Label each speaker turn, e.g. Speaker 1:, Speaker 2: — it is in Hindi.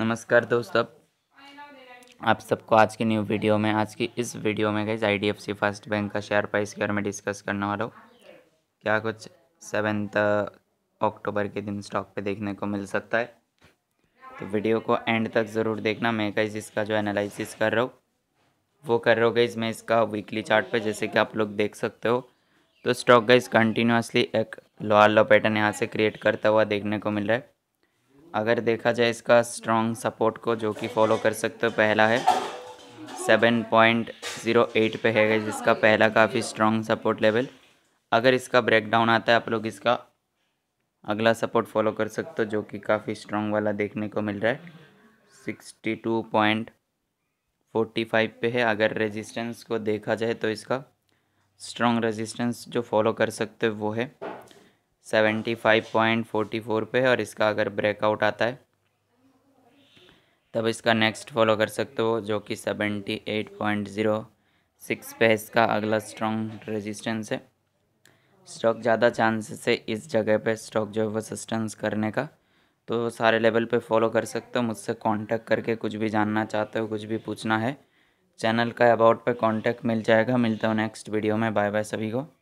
Speaker 1: नमस्कार दोस्तों आप सबको आज की न्यू वीडियो में आज की इस वीडियो में गई I D F C first bank का शेयर प्राइस के बारे में डिस्कस करने वाला हूँ क्या कुछ सेवेंथ अक्टूबर के दिन स्टॉक पे देखने को मिल सकता है तो वीडियो को एंड तक ज़रूर देखना मैं कई इसका जो एनालिसिस कर रहा हूँ वो कर रहा हूँ गई मैं इसका वीकली चार्ट पे जैसे कि आप लोग देख सकते हो तो स्टॉक गाइज कंटिन्यूसली एक लोअर लो पैटर्न यहाँ से क्रिएट करता हुआ देखने को मिल रहा है अगर देखा जाए इसका स्ट्रॉन्ग सपोर्ट को जो कि फॉलो कर सकते हो पहला है सेवन पॉइंट ज़ीरो एट पे है जिसका पहला काफ़ी स्ट्रॉन्ग सपोर्ट लेवल अगर इसका ब्रेकडाउन आता है आप लोग इसका अगला सपोर्ट फॉलो कर सकते हो जो कि काफ़ी स्ट्रॉन्ग वाला देखने को मिल रहा है sixty two point forty five पे है अगर रेजिस्टेंस को देखा जाए तो इसका स्ट्रॉन्ग रेजिस्टेंस जो फॉलो कर सकते हो वो है seventy five point forty four पर और इसका अगर ब्रेकआउट आता है तब इसका नेक्स्ट फॉलो कर सकते हो जो कि seventy eight point zero six पे इसका अगला स्ट्रॉन्ग रेजिस्टेंस है स्टॉक ज़्यादा चांसेस है इस जगह पे स्टॉक जो है वो सस्टेंस करने का तो सारे लेवल पे फॉलो कर सकते हो मुझसे कांटेक्ट करके कुछ भी जानना चाहते हो कुछ भी पूछना है चैनल का अबाउट पे कांटेक्ट मिल जाएगा मिलता हूँ नेक्स्ट वीडियो में बाय बाय सभी को